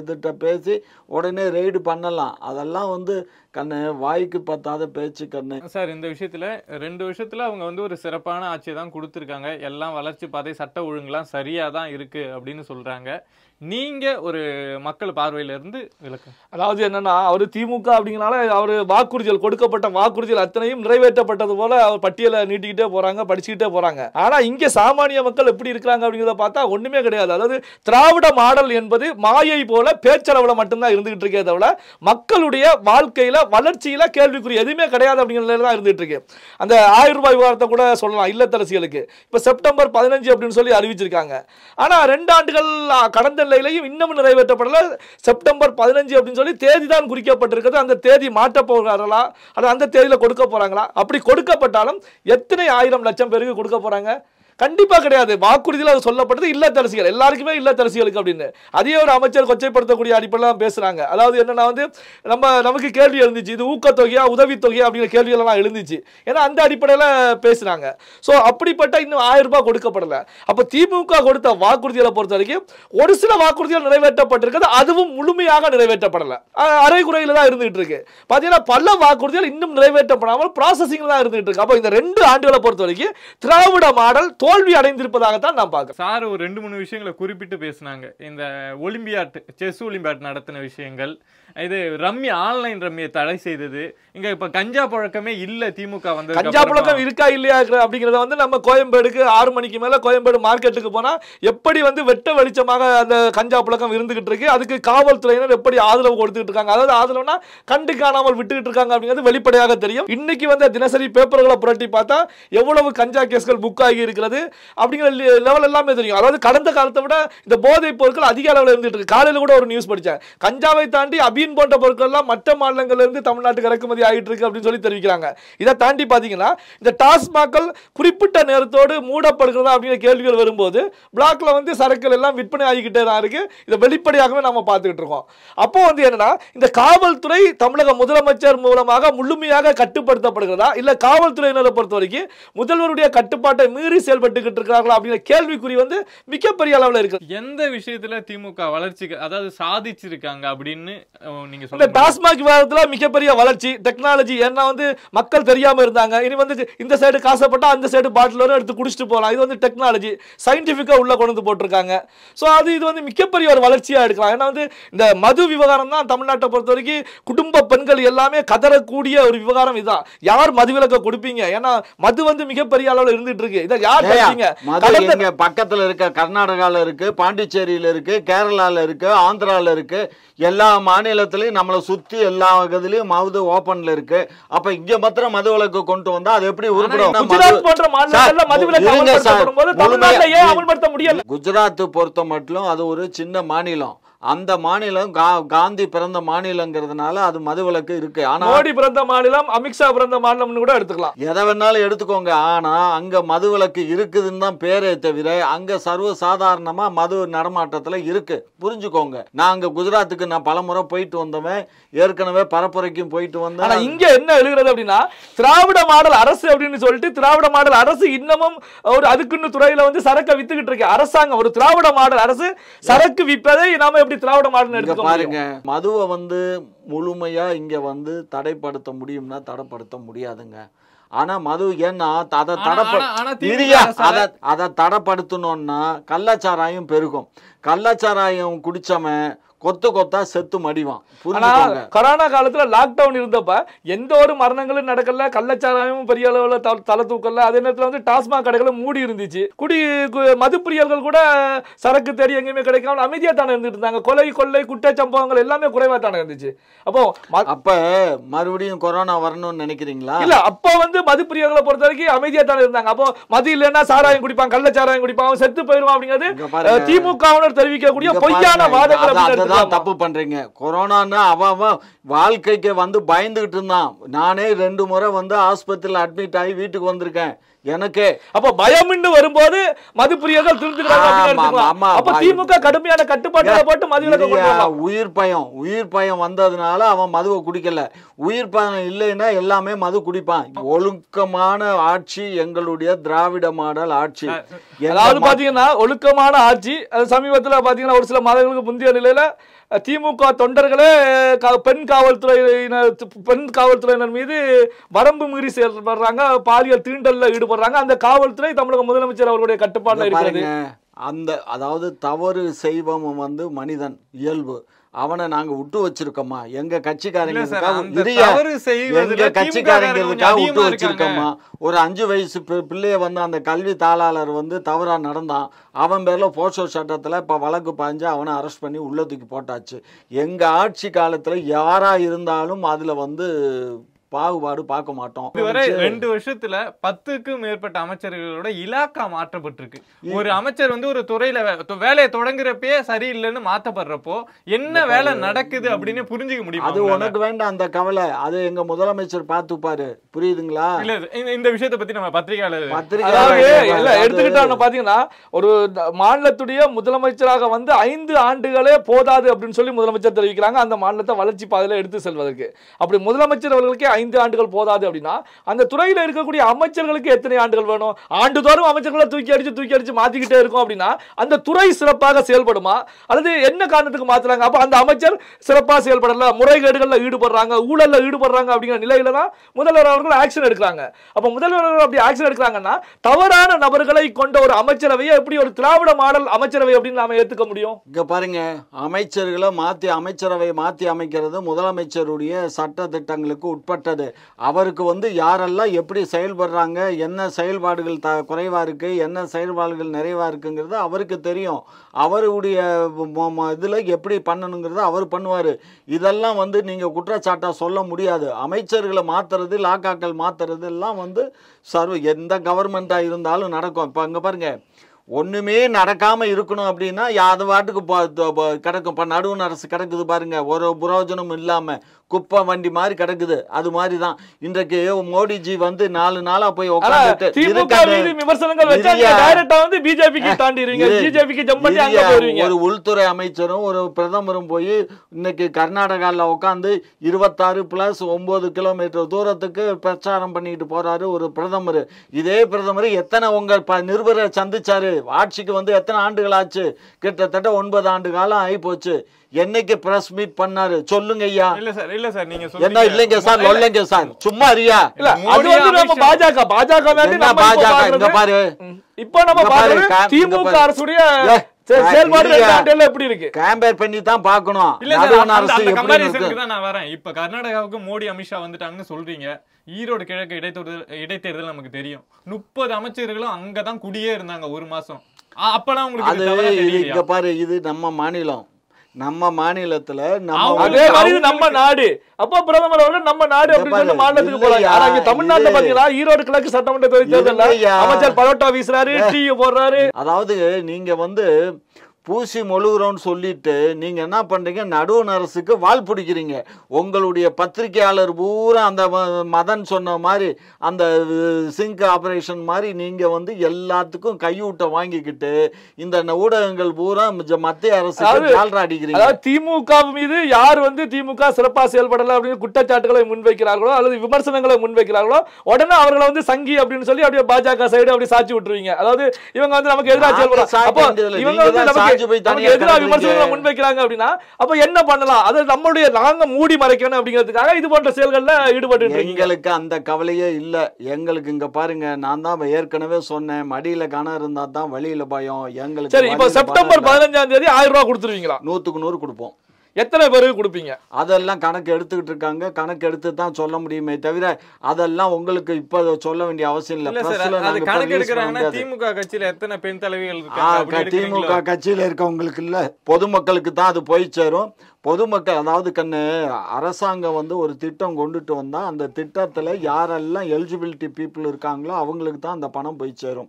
இதுகிட்ட பேசி உடனே ரெய்டு பண்ணலாம் அதெல்லாம் வந்து கண்ணு வாய்க்கு பத்தாத பேச்சு கண்ணு சார் இந்த விஷயத்தில் ரெண்டு விஷயத்தில் அவங்க வந்து ஒரு சிறப்பான ஆட்சியை தான் கொடுத்துருக்காங்க எல்லாம் வளர்ச்சி பாதை சட்ட ஒழுங்குலாம் சரியாக தான் இருக்குது அப்படின்னு சொல்கிறாங்க நீங்கள் ஒரு மக்கள் பார்வையிலேருந்து விளக்கு அதாவது என்னென்னா அவர் திமுக அப்படிங்கிறனால அவர் வாக்குறுதிகள் கொடுக்கப்பட்ட வாக்குறுதிகள் அத்தனையும் நிறைவேற்றப்பட்டது போல் அவர் பட்டியலை நீட்டிக்கிட்டே போகிறாங்க படிச்சுக்கிட்டே போகிறாங்க ஆனால் இங்கே சாமானிய மக்கள் எப்படி இருக்கிறாங்க அப்படிங்கிறத பார்த்தா ஒன்றுமே கிடையாது அதாவது திராவிட மாடல் என்பது மாயை போல பேச்சளவில் மட்டும்தான் இருந்துகிட்டு இருக்கே தவிர மக்களுடைய வாழ்க்கையில் வளர்ச்சியில் கேள்விக்குரிய எதுவுமே கிடையாது அப்படிங்கிற நிலையில் தான் இருந்துகிட்டு இருக்கு அந்த ஆயிரம் ரூபாய் விவகாரத்தை கூட சொல்லலாம் இல்லத்தரசிகளுக்கு இப்போ செப்டம்பர் பதினஞ்சு அப்படின்னு சொல்லி அறிவிச்சிருக்காங்க ஆனால் ரெண்டு ஆண்டுகள் கடந்த நிலையிலையும் இன்னமும் நிறைவேற்றப்படல செப்டம்பர் பதினஞ்சு அப்படின்னு சொல்லி தேதி தான் குறிக்கப்பட்டிருக்கிறது அந்த தேதி மாற்ற போகிறார்களா அல்லது அந்த தேதியில் கொடுக்க போகிறாங்களா அப்படி கொடுக்கப்பட்டாலும் எத்தனை ஆயிரம் லட்சம் பேருக்கு கொடுக்க போகிறாங்க கண்டிப்பாக கிடையாது வாக்குறுதியில் அது சொல்லப்பட்டது இல்லத்தரசிகள் எல்லாருக்குமே இல்லத்த அரசியலுக்கு அப்படின்னு அதே ஒரு அமைச்சர் கொச்சைப்படுத்தக்கூடிய அடிப்படையெல்லாம் பேசுகிறாங்க அதாவது என்னென்னா வந்து நம்ம நமக்கு கேள்வி எழுந்துச்சு இது ஊக்கத்தொகையா உதவித்தொகையா அப்படிங்கிற கேள்விகள்லாம் எழுந்துச்சு ஏன்னா அந்த அடிப்படையில் பேசுகிறாங்க ஸோ அப்படிப்பட்ட இன்னும் ஆயிரம் ரூபாய் கொடுக்கப்படலை அப்போ திமுக கொடுத்த வாக்குறுதிகளை பொறுத்த வரைக்கும் ஒரு சில வாக்குறுதிகள் நிறைவேற்றப்பட்டிருக்கிறது அதுவும் முழுமையாக நிறைவேற்றப்படலை அரைகுறையில் தான் இருந்துகிட்டு இருக்கு பார்த்தீங்கன்னா பல வாக்குறுதிகள் இன்னும் நிறைவேற்றப்படாமல் ப்ராசஸிங்கில் தான் இருந்துகிட்டு இருக்கு அப்போ இந்த ரெண்டு ஆண்டுகளை பொறுத்த வரைக்கும் திராவிட மாடல் தோல்வி அடைந்திருப்பதாகத்தான் நான் பார்க்குறேன் சார் ஒரு ரெண்டு மூணு விஷயங்களை குறிப்பிட்டு பேசினாங்க இந்த ஒலிம்பியாட் செஸ் ஒலிம்பியாட் நடத்தின விஷயங்கள் இது ரம்யா ஆன்லைன் ரம்யை தடை செய்தது இங்க இப்ப கஞ்சா புழக்கமே இல்ல திமுக வந்து கஞ்சா புழக்கம் இருக்கா இல்லையா அப்படிங்கறத வந்து நம்ம கோயம்பேடுக்கு ஆறு மணிக்கு மேல கோயம்பேடு மார்க்கெட்டுக்கு போனா எப்படி வந்து வெட்ட வெளிச்சமாக அந்த கஞ்சா புழக்கம் இருந்துகிட்டு இருக்கு அதுக்கு காவல்துறையினர் எப்படி ஆதரவு கொடுத்துட்டு இருக்காங்க அதாவது ஆதரவுனா கண்டு காணாமல் விட்டுகிட்டு இருக்காங்க அப்படிங்கிறது வெளிப்படையாக தெரியும் இன்னைக்கு வந்து தினசரி பேப்பர்களை புரட்டி பார்த்தா எவ்வளவு கஞ்சா கேஸ்கள் புக் ஆகி இருக்கிறது அப்படிங்கிற லெவல் எல்லாமே தெரியும் அதாவது கடந்த காலத்தை விட இந்த போதைப் பொருட்கள் அதிக அளவில் இருந்துட்டு இருக்கு காலையில் கூட ஒரு நியூஸ் படித்தேன் கஞ்சாவை தாண்டி அபி மீன் போன்ற பொருட்கள்லாம் மற்ற மாநிலங்களிலிருந்து தமிழ்நாட்டுக்கு இறக்குமதி ஆகிட்டு இருக்கு அப்படின்னு சொல்லி தெரிவிக்கிறாங்க இதை தாண்டி பார்த்தீங்கன்னா இந்த டாஸ்மாக்கள் குறிப்பிட்ட நேரத்தோடு மூடப்படுகிறதா அப்படிங்கிற கேள்விகள் வரும்போது பிளாக்ல வந்து சரக்குகள் எல்லாம் விற்பனை ஆகிக்கிட்டே தான் இருக்கு இதை வெளிப்படையாகவே நம்ம பார்த்துக்கிட்டு இருக்கோம் அப்போ வந்து என்னன்னா இந்த காவல்துறை தமிழக முதலமைச்சர் மூலமாக முழுமையாக கட்டுப்படுத்தப்படுகிறதா இல்லை காவல்துறையினரை பொறுத்த வரைக்கும் முதல்வருடைய கட்டுப்பாட்டை மீறி செயல்பட்டுக்கிட்டு இருக்கிறார்களா அப்படிங்கிற கேள்விக்குறி வந்து மிகப்பெரிய அளவில் இருக்கு எந்த விஷயத்துல திமுக வளர்ச்சிக்கு அதாவது சாதிச்சிருக்காங்க அப்படின்னு நீங்க சொல்ல டாஸ்மாக் விவாதத்துல மிகப்பெரிய வளர்ச்சி டெக்னாலஜி ஏன்னா வந்து மக்கள் தெரியாம இருந்தாங்க இனி வந்து இந்த சைடு காசப்பட்டா அந்த சைடு பாட்டில் வரும் எடுத்து குடிச்சிட்டு போகலாம் இது வந்து டெக்னாலஜி சயின்டிஃபிக்காக உள்ள கொண்டு வந்து போட்டிருக்காங்க ஸோ அது இது வந்து மிகப்பெரிய ஒரு வளர்ச்சியாக எடுக்கலாம் ஏன்னா வந்து இந்த மது விவகாரம் தான் தமிழ்நாட்டை பொறுத்த வரைக்கும் குடும்ப பெண்கள் எல்லாமே கதறக்கூடிய ஒரு விவகாரம் இதுதான் யார் மது விலக்க கொடுப்பீங்க ஏன்னா மது வந்து மிகப்பெரிய அளவில் இருந்துட்டு இருக்கு இதை யார் தடுப்பீங்க பக்கத்தில் இருக்க கர்நாடகாவில் இருக்கு பாண்டிச்சேரியில் இருக்கு கேரளாவில் இருக்கு ஆந்திராவில் இருக்கு எல்லா மாநில உலகத்துலேயும் நம்மளை சுற்றி எல்லா இதுலேயும் மது ஓப்பனில் இருக்கு அப்போ இங்கே மாத்திரம் மது விலக்கு கொண்டு வந்தால் அது எப்படி உருப்படும் குஜராத் பொறுத்த மட்டும் அது ஒரு சின்ன மாநிலம் அந்த மாநிலம் காந்தி பிறந்த மாநிலங்கிறதுனால அது மதுவிலக்கு இருக்கு ஆனா மோடி பிறந்த மாநிலம் அமித்ஷா பிறந்த மாநிலம்னு கூட எடுத்துக்கலாம் எதை வேணாலும் எடுத்துக்கோங்க ஆனா அங்க மதுவிலக்கு இருக்குதுன்னு தான் பேரே தவிர அங்க சர்வ சாதாரணமா மது நடமாட்டத்துல இருக்கு புரிஞ்சுக்கோங்க நான் அங்க குஜராத்துக்கு நான் பலமுறை போயிட்டு வந்தவன் ஏற்கனவே பரப்புரைக்கும் போயிட்டு வந்தேன் இங்க என்ன எழுகிறது அப்படின்னா திராவிட மாடல் அரசு அப்படின்னு சொல்லிட்டு திராவிட மாடல் அரசு இன்னமும் ஒரு அதுக்குன்னு துறையில வந்து சரக்கு வித்துக்கிட்டு இருக்கு அரசாங்கம் ஒரு திராவிட மாடல் அரசு சரக்கு விற்பதை நாம எப்படி எப்படி திராவிட மாடல் எடுத்து பாருங்க மதுவை வந்து முழுமையா இங்க வந்து தடைப்படுத்த முடியும்னா தடைப்படுத்த முடியாதுங்க ஆனா மது ஏன்னா அதை தடை அதை தடைப்படுத்தணும்னா கள்ளச்சாராயம் பெருகும் கள்ளச்சாராயம் குடிச்சவன் கொத்து கொத்தா செத்து மடிவான் கொரோனா காலத்துல லாக்டவுன் இருந்தப்ப எந்த ஒரு மரணங்களும் நடக்கல கள்ளச்சாராயமும் பெரிய அளவுல தலை தூக்கல அதே நேரத்தில் வந்து டாஸ்மாக் கடைகளும் மூடி இருந்துச்சு குடி மதுப்பிரியர்கள் கூட சரக்கு தேடி எங்கேயுமே கிடைக்காம அமைதியா தானே இருந்துட்டு இருந்தாங்க கொலை கொள்ளை குட்டை சம்பவங்கள் எல்லாமே குறைவா தானே இருந்துச்சு அப்போ அப்ப மறுபடியும் கொரோனா வரணும்னு நினைக்கிறீங்களா இல்ல அப்ப வந்து மதுப்பிரியர்களை பொறுத்த வரைக்கும் அமைதியா தானே இருந்தாங்க அப்போ மது இல்லைன்னா சாராயம் குடிப்பான் கள்ளச்சாராயம் குடிப்பான் செத்து போயிருவான் அப்படிங்கிறது திமுக தெரிவிக்கக்கூடிய பொய்யான வாதங்களை தான் தப்பு பண்றீங்க கொரோனான்னு அவன் வாழ்க்கைக்கு வந்து பயந்துகிட்டு இருந்தான் நானே ரெண்டு முறை வந்து ஆஸ்பத்திரியில் அட்மிட் ஆகி வீட்டுக்கு வந்திருக்கேன் எனக்கு அப்ப பயம்னு வரும்போது மதுப்பிரியர்கள் திருந்துக்கிறாங்க அப்ப திமுக கடுமையான கட்டுப்பாட்டுல போட்டு மது உயிர் பயம் உயிர் பயம் வந்ததுனால அவன் மதுவை குடிக்கல உயிர் பயம் இல்லைன்னா எல்லாமே மது குடிப்பான் ஒழுக்கமான ஆட்சி எங்களுடைய திராவிட மாடல் ஆட்சி ஏதாவது பாத்தீங்கன்னா ஒழுக்கமான ஆட்சி சமீபத்துல பாத்தீங்கன்னா ஒரு சில மதங்களுக்கு முந்தைய நிலையில திமுக தொண்டர்களே பெண் காவல்துறையினர் பெண் காவல்துறையினர் மீது வரம்பு மீறி செயல்படுறாங்க பாலியல் தீண்டலில் ஈடுபடுறாங்க அந்த காவல்துறை தமிழக முதலமைச்சர் அவர்களுடைய கட்டுப்பாட்டில் இருக்கிறது அந்த அதாவது தவறு செய்வம் வந்து மனிதன் இயல்பு அவனை நாங்க விட்டு வச்சிருக்கோமா எங்க கட்சிக்காரங்க விட்டு ஒரு அஞ்சு வயசு பிள்ளைய வந்து அந்த கல்வி தாளாளர் வந்து தவறா நடந்தான் அவன் பேர்ல போக்சோ சட்டத்துல இப்ப வழக்கு பாஞ்சு அவனை அரெஸ்ட் பண்ணி உள்ளத்துக்கு போட்டாச்சு எங்க ஆட்சி காலத்துல யாரா இருந்தாலும் அதுல வந்து பாகுபாடு பார்க்க மாட்டோம் இதுவரை ரெண்டு வருஷத்துல பத்துக்கும் மேற்பட்ட அமைச்சர்களோட இலாக்கா மாற்றப்பட்டிருக்கு ஒரு அமைச்சர் வந்து ஒரு துறையில வேலையை தொடங்குறப்பே சரியில்லைன்னு மாத்தப்படுறப்போ என்ன வேலை நடக்குது அப்படின்னு புரிஞ்சுக்க முடியும் அது உனக்கு வேண்டாம் அந்த கவலை அது எங்க முதலமைச்சர் பார்த்துப்பாரு புரியுதுங்களா இல்ல இந்த விஷயத்தை பத்தி நம்ம பத்திரிகையாளர் பத்திரிகையாளர் எடுத்துக்கிட்டா பாத்தீங்கன்னா ஒரு மாநிலத்துடைய முதலமைச்சராக வந்து ஐந்து ஆண்டுகளே போதாது அப்படின்னு சொல்லி முதலமைச்சர் தெரிவிக்கிறாங்க அந்த மாநிலத்தை வளர்ச்சி பாதையில எடுத்து செல்வதற்கு அப்படி முதலமைச்சர் அவர்களுக்கே ஐந்து ஆண்டுகள் போதாது அப்படின்னா அந்த துறையில் இருக்கக்கூடிய அமைச்சர்களுக்கு எத்தனை ஆண்டுகள் வேணும் ஆண்டுதோறும் அமைச்சர்களை தூக்கி அடிச்சு தூக்கி அடிச்சு மாற்றிக்கிட்டே இருக்கும் அப்படின்னா அந்த துறை சிறப்பாக செயல்படுமா அல்லது என்ன காரணத்துக்கு மாற்றுறாங்க அப்போ அந்த அமைச்சர் சிறப்பாக செயல்படல முறைகேடுகளில் ஈடுபடுறாங்க ஊழலில் ஈடுபடுறாங்க அப்படிங்கிற நிலையில தான் முதல்வர் அவர்கள் ஆக்ஷன் எடுக்கிறாங்க அப்போ முதல்வர் அப்படி ஆக்ஷன் எடுக்கிறாங்கன்னா தவறான நபர்களை கொண்ட ஒரு அமைச்சரவையை எப்படி ஒரு திராவிட மாடல் அமைச்சரவை அப்படின்னு நாம ஏத்துக்க முடியும் இங்க பாருங்க அமைச்சர்களை மாத்தி அமைச்சரவை மாத்தி அமைக்கிறது முதலமைச்சருடைய சட்ட திட்டங்களுக்கு உட்பட்ட இருக்கிறது அவருக்கு வந்து யாரெல்லாம் எப்படி செயல்படுறாங்க என்ன செயல்பாடுகள் த குறைவாக இருக்குது என்ன செயல்பாடுகள் நிறைவாக இருக்குங்கிறது அவருக்கு தெரியும் அவருடைய இதில் எப்படி பண்ணணுங்கிறத அவர் பண்ணுவார் இதெல்லாம் வந்து நீங்கள் குற்றச்சாட்டாக சொல்ல முடியாது அமைச்சர்களை மாற்றுறது லாக்காக்கள் மாற்றுறது எல்லாம் வந்து சர்வ எந்த கவர்மெண்ட்டாக இருந்தாலும் நடக்கும் இப்போ அங்கே பாருங்கள் ஒன்றுமே நடக்காமல் இருக்கணும் அப்படின்னா அது வாட்டுக்கு கிடக்கும் இப்போ நடுவு அரசு கிடக்குது பாருங்கள் ஒரு புரோஜனமும் இல்லாமல் குப்பை வண்டி மாதிரி கிடக்குது அது மாதிரி தான் இன்றைக்கு மோடிஜி வந்து நாலு நாளா போய் ஒரு உள்துறை அமைச்சரும் ஒரு பிரதமரும் போய் இன்னைக்கு கர்நாடகாவில் உட்காந்து இருபத்தாறு பிளஸ் ஒன்பது கிலோமீட்டர் தூரத்துக்கு பிரச்சாரம் பண்ணிட்டு போறாரு ஒரு பிரதமர் இதே பிரதமர் எத்தனை உங்க நிருபரை சந்திச்சாரு ஆட்சிக்கு வந்து எத்தனை ஆண்டுகள் ஆச்சு கிட்டத்தட்ட ஒன்பது ஆண்டு காலம் ஆகி போச்சு என்னைக்கு பிரஸ் மீட் பண்ணாரு சொல்லுங்க ஐயா இல்ல சார் இல்ல சார் நீங்க என்ன இல்லைங்க சார் இல்லைங்க சார் சும்மா ஐயா இல்ல அது வந்து நம்ம பாஜக பாஜக வேண்டி நம்ம பாஜக இங்க பாரு இப்ப நம்ம பாரு திமுக அரசுடைய பண்ணி தான் பார்க்கணும் நான் வரேன் இப்ப கர்நாடகாவுக்கு மோடி அமித்ஷா வந்துட்டாங்கன்னு சொல்றீங்க ஈரோடு கிழக்கு இடைத்தேர்தல் இடைத்தேர்தல் நமக்கு தெரியும் முப்பது அமைச்சர்களும் அங்கதான் குடியே இருந்தாங்க ஒரு மாசம் அப்பெல்லாம் உங்களுக்கு இங்க பாரு இது நம்ம மாநிலம் நம்ம மாநிலத்துல நம்ம நாடு அப்போ பிரதமர் அவர்கள் நம்ம நாடு அப்படின்னு மாநிலத்துக்கு போறாங்க ஆனா இங்க தமிழ்நாட்டுல பாத்தீங்கன்னா ஈரோடு கிழக்கு சட்டமன்ற தொகுதி தேர்தல் அமைச்சர் பரோட்டா வீசுறாரு டீ போடுறாரு அதாவது நீங்க வந்து பூசி மொழுகிறோன்னு சொல்லிட்டு நீங்கள் என்ன பண்ணுறீங்க நடுவன் அரசுக்கு வால் பிடிக்கிறீங்க உங்களுடைய பத்திரிகையாளர் பூரா அந்த மதன் சொன்ன மாதிரி அந்த சிங்க் ஆப்ரேஷன் மாதிரி நீங்கள் வந்து எல்லாத்துக்கும் கையூட்ட வாங்கிக்கிட்டு இந்த ஊடகங்கள் பூரா மத்திய அரசு அடிக்கிறீங்க திமுக மீது யார் வந்து திமுக சிறப்பாக செயல்படலை அப்படின்னு குற்றச்சாட்டுகளை முன்வைக்கிறார்களோ அல்லது விமர்சனங்களை முன்வைக்கிறார்களோ உடனே அவர்களை வந்து சங்கி அப்படின்னு சொல்லி அப்படியே பாஜக சைடு அப்படியே சாட்சி விட்டுருவீங்க அதாவது இவங்க வந்து நமக்கு எதிராக செயல்படுறாங்க இவங்க வந்து நமக்கு எதிராக விமர்சனங்களை முன்வைக்கிறாங்க அப்படின்னா அப்ப என்ன பண்ணலாம் அது நம்மளுடைய நாங்க மூடி மறைக்கணும் அப்படிங்கிறதுக்காக இது போன்ற செயல்கள்ல ஈடுபட்டு எங்களுக்கு அந்த கவலையே இல்ல எங்களுக்கு இங்க பாருங்க நான் தான் ஏற்கனவே சொன்னேன் மடியில கணம் இருந்தா தான் வழியில பயம் எங்களுக்கு சரி இப்ப செப்டம்பர் பதினஞ்சாம் தேதி ஆயிரம் ரூபாய் கொடுத்துருவீங்களா நூத்துக்கு நூறு கொடுப்போம் எத்தனை பேருக்கு கொடுப்பீங்க அதெல்லாம் கணக்கு எடுத்துக்கிட்டு இருக்காங்க கணக்கு எடுத்து தான் சொல்ல முடியுமே தவிர அதெல்லாம் உங்களுக்கு இப்ப சொல்ல வேண்டிய அவசியம் இல்ல கணக்கு திமுக கட்சியில எத்தனை பெண் தலைவிகள் திமுக கட்சியில இருக்கவங்களுக்கு இல்ல பொதுமக்களுக்கு தான் அது போய் சேரும் பொதுமக்கள் அதாவது கண்ணு அரசாங்கம் வந்து ஒரு திட்டம் கொண்டுட்டு வந்தால் அந்த திட்டத்தில் யாரெல்லாம் எலிஜிபிலிட்டி பீப்புள் இருக்காங்களோ அவங்களுக்கு தான் அந்த பணம் போய் சேரும்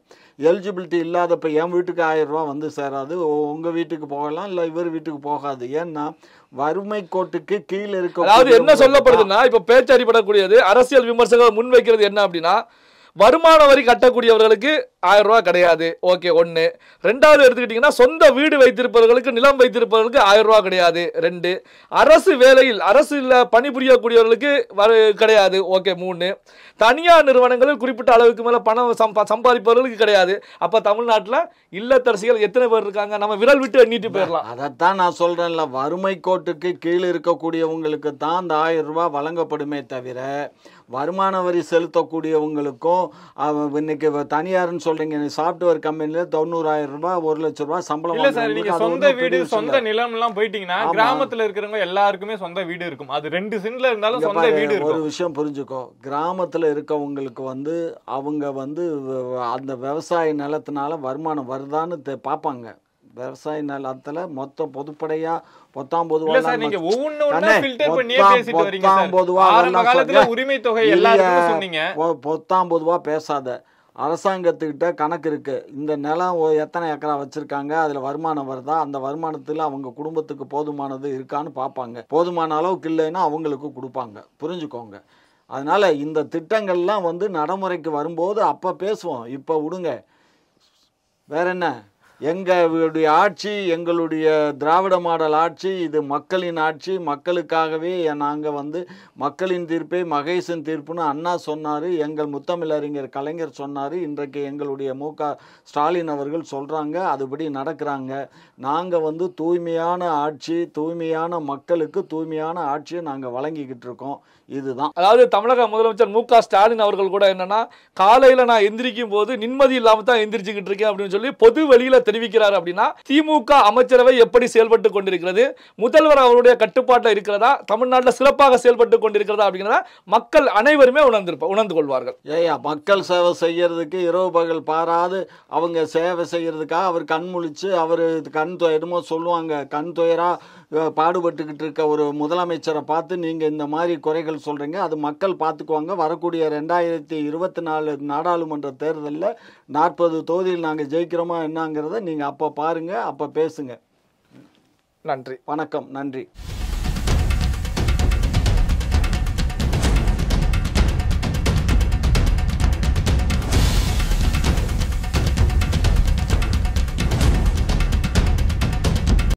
எலிஜிபிலிட்டி இப்போ என் வீட்டுக்கு ஆயிரரூவா வந்து சேராது உங்கள் வீட்டுக்கு போகலாம் இல்லை இவர் வீட்டுக்கு போகாது ஏன்னா வறுமை கோட்டுக்கு கீழே இருக்க அதாவது என்ன சொல்லப்படுதுன்னா இப்போ பேச்சு அறிப்படக்கூடியது அரசியல் விமர்சகர் முன்வைக்கிறது என்ன அப்படின்னா வருமான வரி கட்டக்கூடியவர்களுக்கு ஆயிரம் ரூபா கிடையாது ஓகே ஒன்று ரெண்டாவது எடுத்துக்கிட்டிங்கன்னா சொந்த வீடு வைத்திருப்பவர்களுக்கு நிலம் வைத்திருப்பவர்களுக்கு ஆயிரம் ரூபா கிடையாது ரெண்டு அரசு வேலையில் அரசில் பணிபுரியக்கூடியவர்களுக்கு வரு கிடையாது ஓகே மூணு தனியார் நிறுவனங்களில் குறிப்பிட்ட அளவுக்கு மேலே பணம் சம்பா சம்பாதிப்பவர்களுக்கு கிடையாது அப்போ தமிழ்நாட்டில் இல்லத்தரசிகள் எத்தனை பேர் இருக்காங்க நம்ம விரல் விட்டு எண்ணிட்டு போயிடலாம் அதைத்தான் நான் சொல்கிறேன்ல வறுமை கோட்டுக்கு கீழே இருக்கக்கூடியவங்களுக்கு தான் அந்த ஆயிரம் ரூபா வழங்கப்படுமே தவிர வருமான வரி செலுத்தக்கூடியவங்களுக்கும் இன்னைக்கு தனியார்னு சொல்றீங்க சாஃப்ட்வேர் கம்பெனியில் தொண்ணூறாயிரம் ரூபாய் ஒரு லட்சம் ரூபாய் சம்பளம் சார் சொந்த வீடு சொந்த நிலம்லாம் போயிட்டீங்கன்னா கிராமத்தில் இருக்கிறவங்க எல்லாருக்குமே சொந்த வீடு இருக்கும் அது ரெண்டு சென்ட்ல இருந்தாலும் சொந்த வீடு ஒரு விஷயம் புரிஞ்சுக்கோ கிராமத்தில் இருக்கவங்களுக்கு வந்து அவங்க வந்து அந்த விவசாய நிலத்தினால வருமானம் வருதான்னு பார்ப்பாங்க விவசாய நிலத்தில் மொத்தம் பொதுப்படையாக பத்தாம் பொதுவாக பொத்தாம் பொதுவாக பேசாத அரசாங்கத்துக்கிட்ட கணக்கு இருக்குது இந்த நிலம் எத்தனை ஏக்கரா வச்சுருக்காங்க அதில் வருமானம் வருதா அந்த வருமானத்தில் அவங்க குடும்பத்துக்கு போதுமானது இருக்கான்னு பார்ப்பாங்க போதுமான அளவுக்கு இல்லைன்னா அவங்களுக்கு கொடுப்பாங்க புரிஞ்சுக்கோங்க அதனால் இந்த திட்டங்கள்லாம் வந்து நடைமுறைக்கு வரும்போது அப்போ பேசுவோம் இப்போ விடுங்க வேற என்ன எங்களுடைய ஆட்சி எங்களுடைய திராவிட மாடல் ஆட்சி இது மக்களின் ஆட்சி மக்களுக்காகவே நாங்கள் வந்து மக்களின் தீர்ப்பை மகேசன் தீர்ப்புன்னு அண்ணா சொன்னார் எங்கள் முத்தமிழறிஞர் கலைஞர் சொன்னார் இன்றைக்கு எங்களுடைய மு ஸ்டாலின் அவர்கள் சொல்கிறாங்க அதுபடி நடக்கிறாங்க நாங்கள் வந்து தூய்மையான ஆட்சி தூய்மையான மக்களுக்கு தூய்மையான ஆட்சியை நாங்கள் வழங்கிக்கிட்டு இருக்கோம் இதுதான் அதாவது தமிழக முதலமைச்சர் மு ஸ்டாலின் அவர்கள் கூட என்னன்னா காலையில் நான் எந்திரிக்கும் போது நிம்மதி இல்லாமல் தான் எந்திரிச்சுக்கிட்டு இருக்கேன் அப்படின்னு சொல்லி பொது வெளியில் தெரிவிக்கிறார் அப்படின்னா திமுக அமைச்சரவை எப்படி செயல்பட்டு கொண்டிருக்கிறது முதல்வர் அவருடைய கட்டுப்பாட்டில் இருக்கிறதா தமிழ்நாட்டில் சிறப்பாக செயல்பட்டு கொண்டிருக்கிறதா அப்படிங்கிறத மக்கள் அனைவருமே உணர்ந்திருப்ப உணர்ந்து கொள்வார்கள் ஏயா மக்கள் சேவை செய்யறதுக்கு இரவு பகல் பாராது அவங்க சேவை செய்யறதுக்காக அவர் கண் முழிச்சு அவர் கண் துயரமோ சொல்லுவாங்க கண் துயரா பாடுபட்டுக்கிட்டு இருக்க ஒரு முதலமைச்சரை பார்த்து நீங்கள் இந்த மாதிரி குறைகள் தேர்தல் சொல்கிறீங்க அது மக்கள் பார்த்துக்குவாங்க வரக்கூடிய ரெண்டாயிரத்தி இருபத்தி நாலு நாடாளுமன்ற தேர்தலில் நாற்பது தொகுதியில் நாங்கள் ஜெயிக்கிறோமா என்னங்கிறத நீங்கள் அப்போ பாருங்கள் அப்போ பேசுங்க நன்றி வணக்கம் நன்றி